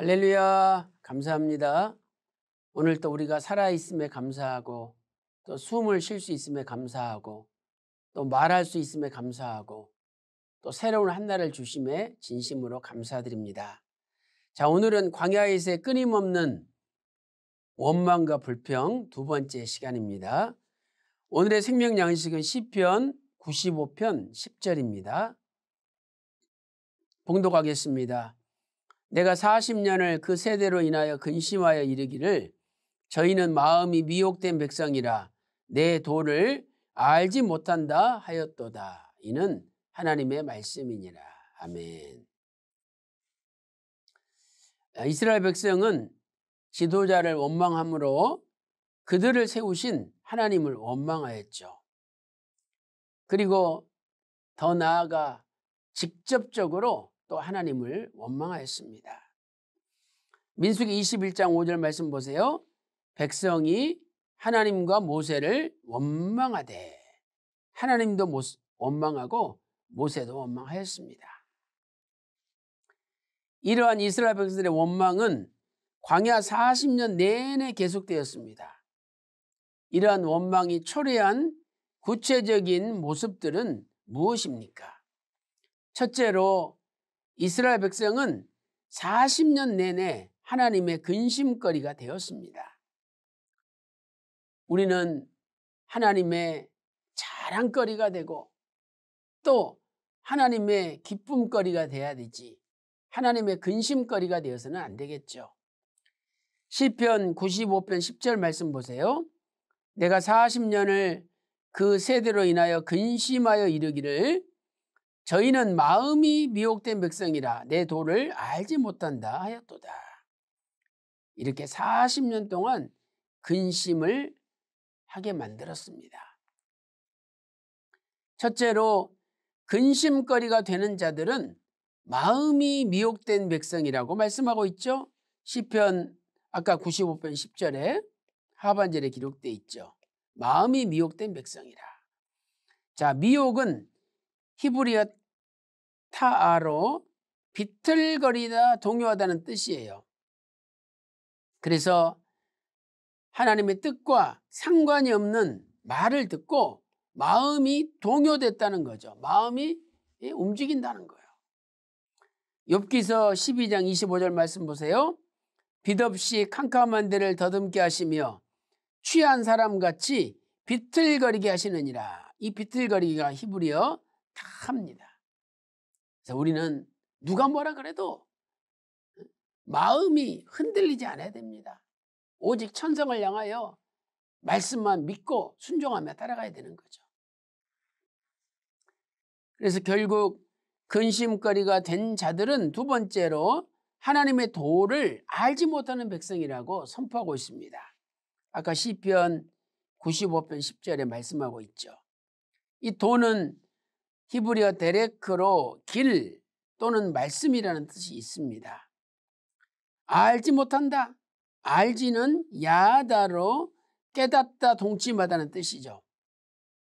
할렐루야 감사합니다. 오늘 또 우리가 살아있음에 감사하고 또 숨을 쉴 수 있음에 감사하고 또 말할 수 있음에 감사하고 또 새로운 한 날을 주심에 진심으로 감사드립니다. 자, 오늘은 광야에서 의 끊임없는 원망과 불평 두 번째 시간입니다. 오늘의 생명 양식은 시편 95편 10절입니다. 봉독하겠습니다. 내가 40년을 그 세대로 인하여 근심하여 이르기를 저희는 마음이 미혹된 백성이라 내 도를 알지 못한다 하였도다. 이는 하나님의 말씀이니라. 아멘. 아, 이스라엘 백성은 지도자를 원망함으로 그들을 세우신 하나님을 원망하였죠. 그리고 더 나아가 직접적으로 또 하나님을 원망하였습니다. 민수기 21장 5절 말씀 보세요. 백성이 하나님과 모세를 원망하되 하나님도 원망하고 모세도 원망하였습니다. 이러한 이스라엘 백성들의 원망은 광야 40년 내내 계속되었습니다. 이러한 원망이 초래한 구체적인 모습들은 무엇입니까? 첫째로 이스라엘 백성은 40년 내내 하나님의 근심거리가 되었습니다. 우리는 하나님의 자랑거리가 되고 또 하나님의 기쁨거리가 돼야 되지 하나님의 근심거리가 되어서는 안 되겠죠. 시편 95편 10절 말씀 보세요. 내가 40년을 그 세대로 인하여 근심하여 이르기를 저희는 마음이 미혹된 백성이라 내 도를 알지 못한다 하였도다. 이렇게 40년 동안 근심을 하게 만들었습니다. 첫째로 근심거리가 되는 자들은 마음이 미혹된 백성이라고 말씀하고 있죠. 시편 아까 95편 10절에 하반절에 기록돼 있죠. 마음이 미혹된 백성이라. 자, 미혹은 히브리어 타아로 비틀거리다 동요하다는 뜻이에요. 그래서 하나님의 뜻과 상관이 없는 말을 듣고 마음이 동요됐다는 거죠. 마음이 예, 움직인다는 거예요. 엽기서 12장 25절 말씀 보세요. 빚없이 캄캄한 데를 더듬게 하시며 취한 사람같이 비틀거리게 하시느니라. 이 비틀거리기가 히브리어 다 합니다. 그래서 우리는 누가 뭐라 그래도 마음이 흔들리지 않아야 됩니다. 오직 천성을 향하여 말씀만 믿고 순종하며 따라가야 되는 거죠. 그래서 결국 근심거리가 된 자들은 두 번째로 하나님의 도를 알지 못하는 백성이라고 선포하고 있습니다. 아까 시편 95편 10절에 말씀하고 있죠. 이 도는 히브리어 데레크로 길 또는 말씀이라는 뜻이 있습니다. 알지 못한다. 알지는 야다로 깨닫다 동침하다는 뜻이죠.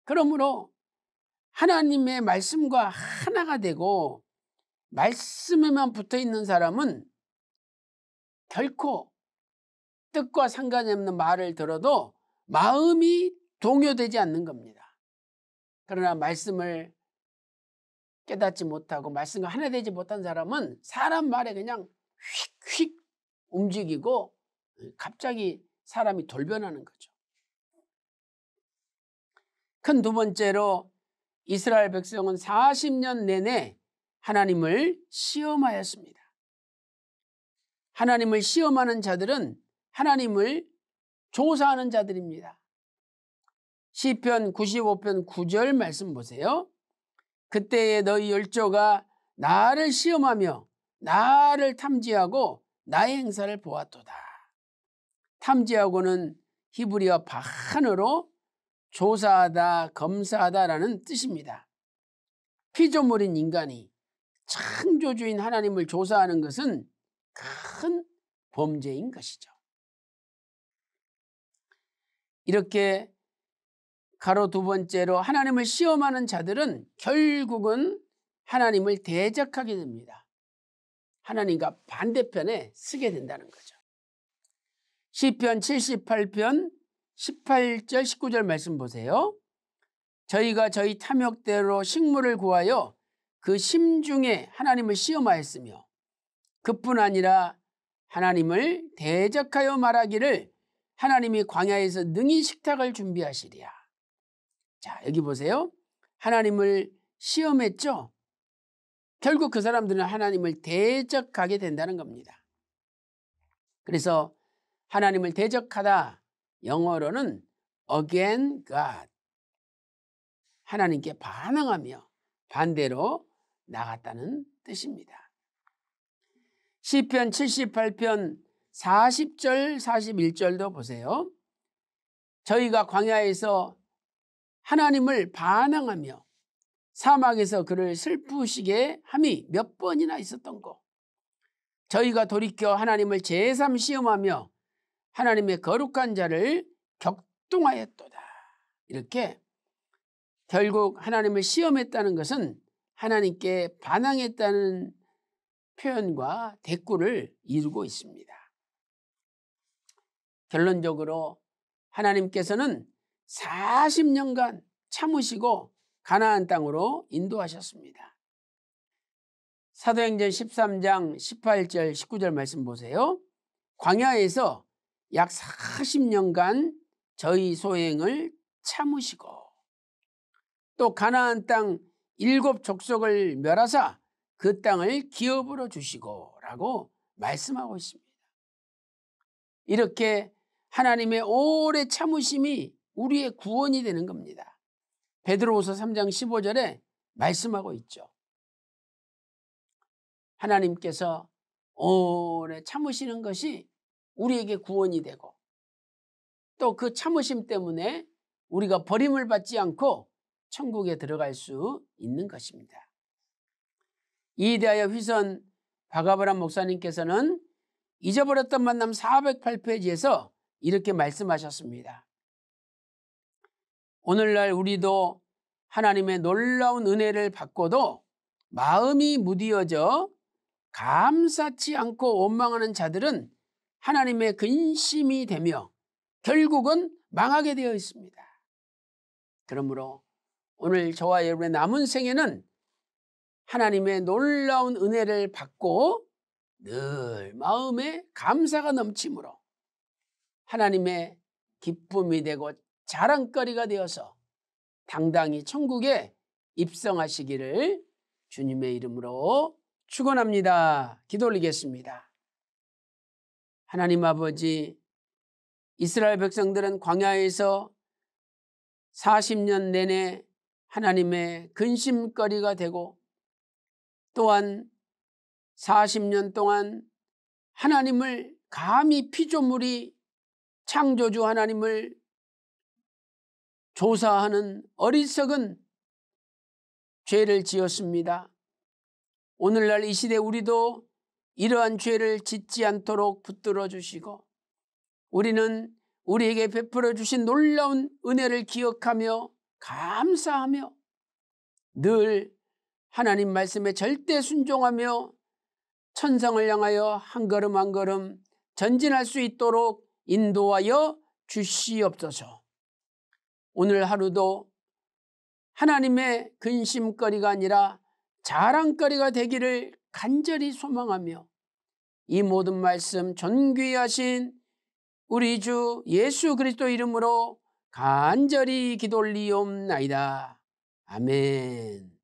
그러므로 하나님의 말씀과 하나가 되고 말씀에만 붙어 있는 사람은 결코 뜻과 상관 없는 말을 들어도 마음이 동요되지 않는 겁니다. 그러나 말씀을 깨닫지 못하고 말씀과 하나 되지 못한 사람은 사람 말에 그냥 휙휙 움직이고 예, 갑자기 사람이 돌변하는 거죠. 큰 두 번째로 이스라엘 백성은 40년 내내 하나님을 시험하였습니다. 하나님을 시험하는 자들은 하나님을 조사하는 자들입니다. 시편 95편 9절 말씀 보세요. 그때에 너희 열조가 나를 시험하며 나를 탐지하고 나의 행사를 보았도다. 탐지하고는 히브리어 바한으로 조사하다, 검사하다라는 뜻입니다. 피조물인 인간이 창조주인 하나님을 조사하는 것은 큰 범죄인 것이죠. 이렇게 가로 두 번째로 하나님을 시험하는 자들은 결국은 하나님을 대적하게 됩니다. 하나님과 반대편에 쓰게 된다는 거죠. 시편 78편 18절 19절 말씀 보세요. 저희가 저희 탐욕대로 식물을 구하여 그 심중에 하나님을 시험하였으며 그뿐 아니라 하나님을 대적하여 말하기를 하나님이 광야에서 능히 식탁을 준비하시리야. 자, 여기 보세요. 하나님을 시험했죠? 결국 그 사람들은 하나님을 대적하게 된다는 겁니다. 그래서 하나님을 대적하다 영어로는 again God. 하나님께 반항하며 반대로 나갔다는 뜻입니다. 시편 78편 40절 41절도 보세요. 저희가 광야에서 하나님을 반항하며 사막에서 그를 슬프시게 함이 몇 번이나 있었던 거. 저희가 돌이켜 하나님을 제삼 시험하며 하나님의 거룩한 자를 격동하였도다. 이렇게 결국 하나님을 시험했다는 것은 하나님께 반항했다는 표현과 대꾸를 이루고 있습니다. 결론적으로 하나님께서는 40년간 참으시고 가나안 땅으로 인도하셨습니다. 사도행전 13장 18절 19절 말씀 보세요. 광야에서 약 40년간 저희 소행을 참으시고 또 가나안 땅 일곱 족속을 멸하사 그 땅을 기업으로 주시고 라고 말씀하고 있습니다. 이렇게 하나님의 오래 참으심이 우리의 구원이 되는 겁니다. 베드로후서 3장 15절에 말씀하고 있죠. 하나님께서 오래 참으시는 것이 우리에게 구원이 되고 또 그 참으심 때문에 우리가 버림을 받지 않고 천국에 들어갈 수 있는 것입니다. 이에 대하여 휘선 바가바람 목사님께서는 잊어버렸던 만남 408페이지에서 이렇게 말씀하셨습니다. 오늘날 우리도 하나님의 놀라운 은혜를 받고도 마음이 무디어져 감사치 않고 원망하는 자들은 하나님의 근심이 되며 결국은 망하게 되어 있습니다. 그러므로 오늘 저와 여러분의 남은 생에는 하나님의 놀라운 은혜를 받고 늘 마음에 감사가 넘치므로 하나님의 기쁨이 되고 자랑거리가 되어서 당당히 천국에 입성하시기를 주님의 이름으로 축원합니다. 기도 올리겠습니다. 하나님 아버지 이스라엘 백성들은 광야에서 40년 내내 하나님의 근심거리가 되고 또한 40년 동안 하나님을 감히 피조물이 창조주 하나님을 조사하는 어리석은 죄를 지었습니다. 오늘날 이 시대 우리도 이러한 죄를 짓지 않도록 붙들어 주시고 우리는 우리에게 베풀어 주신 놀라운 은혜를 기억하며 감사하며 늘 하나님 말씀에 절대 순종하며 천상을 향하여 한 걸음 한 걸음 전진할 수 있도록 인도하여 주시옵소서. 오늘 하루도 하나님의 근심거리가 아니라 자랑거리가 되기를 간절히 소망하며 이 모든 말씀 존귀하신 우리 주 예수 그리스도 이름으로 간절히 기도 올리옵나이다. 아멘.